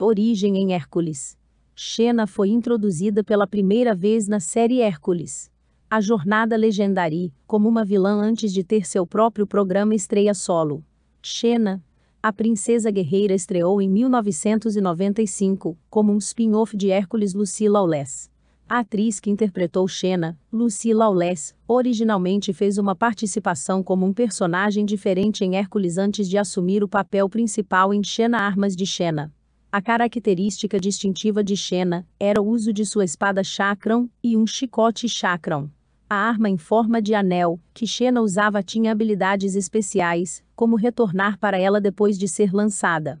Origem em Hércules. Xena foi introduzida pela primeira vez na série Hércules. A jornada legendaria, como uma vilã antes de ter seu próprio programa estreia solo. Xena, a princesa guerreira estreou em 1995, como um spin-off de Hércules Lucy Lawless. A atriz que interpretou Xena, Lucy Lawless, originalmente fez uma participação como um personagem diferente em Hércules antes de assumir o papel principal em Xena Armas de Xena. A característica distintiva de Xena era o uso de sua espada chakram e um chicote chakram. A arma em forma de anel que Xena usava tinha habilidades especiais, como retornar para ela depois de ser lançada.